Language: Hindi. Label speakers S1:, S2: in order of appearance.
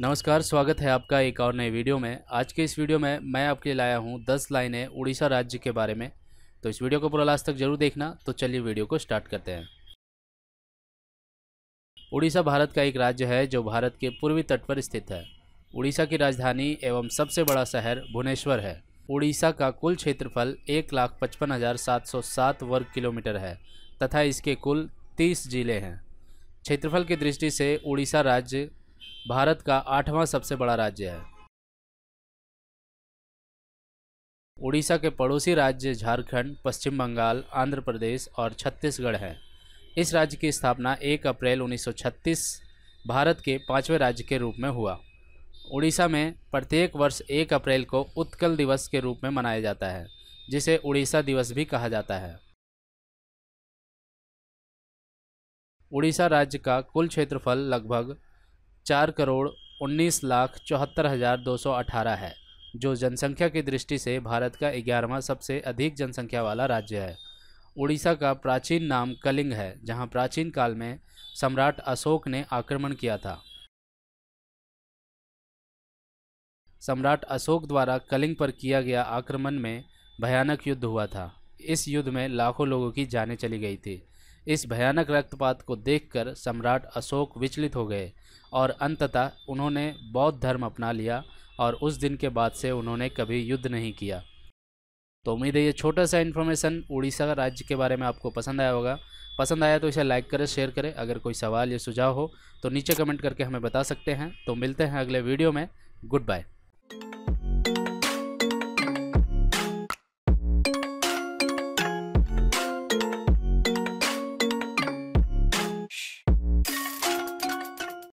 S1: नमस्कार स्वागत है आपका एक और नए वीडियो में आज के इस वीडियो में मैं आपके लिए लाया हूँ दस लाइनें उड़ीसा राज्य के बारे में तो इस वीडियो को पूरा लास्ट तक जरूर देखना तो चलिए वीडियो को स्टार्ट करते हैं उड़ीसा भारत का एक राज्य है जो भारत के पूर्वी तट पर स्थित है उड़ीसा की राजधानी एवं सबसे बड़ा शहर भुवनेश्वर है उड़ीसा का कुल क्षेत्रफल एक लाख पचपन हज़ार सात सौ सात वर्ग किलोमीटर है तथा इसके कुल तीस जिले हैं क्षेत्रफल की दृष्टि से उड़ीसा राज्य भारत का आठवां सबसे बड़ा राज्य है उड़ीसा के पड़ोसी राज्य झारखंड पश्चिम बंगाल आंध्र प्रदेश और छत्तीसगढ़ हैं इस राज्य की स्थापना 1 अप्रैल 1936 भारत के पाँचवें राज्य के रूप में हुआ उड़ीसा में प्रत्येक वर्ष 1 अप्रैल को उत्कल दिवस के रूप में मनाया जाता है जिसे उड़ीसा दिवस भी कहा जाता है उड़ीसा राज्य का कुल क्षेत्रफल लगभग चार करोड़ उन्नीस लाख चौहत्तर हज़ार दो सौ अठारह है जो जनसंख्या की दृष्टि से भारत का ग्यारहवा सबसे अधिक जनसंख्या वाला राज्य है उड़ीसा का प्राचीन नाम कलिंग है जहां प्राचीन काल में सम्राट अशोक ने आक्रमण किया था सम्राट अशोक द्वारा कलिंग पर किया गया आक्रमण में भयानक युद्ध हुआ था इस युद्ध में लाखों लोगों की जानें चली गई थी इस भयानक रक्तपात को देखकर सम्राट अशोक विचलित हो गए और अंततः उन्होंने बौद्ध धर्म अपना लिया और उस दिन के बाद से उन्होंने कभी युद्ध नहीं किया तो उम्मीद है ये छोटा सा इन्फॉर्मेशन उड़ीसा राज्य के बारे में आपको पसंद आया होगा पसंद आया तो इसे लाइक करें शेयर करें अगर कोई सवाल या सुझाव हो तो नीचे कमेंट करके हमें बता सकते हैं तो मिलते हैं अगले वीडियो में गुड बाय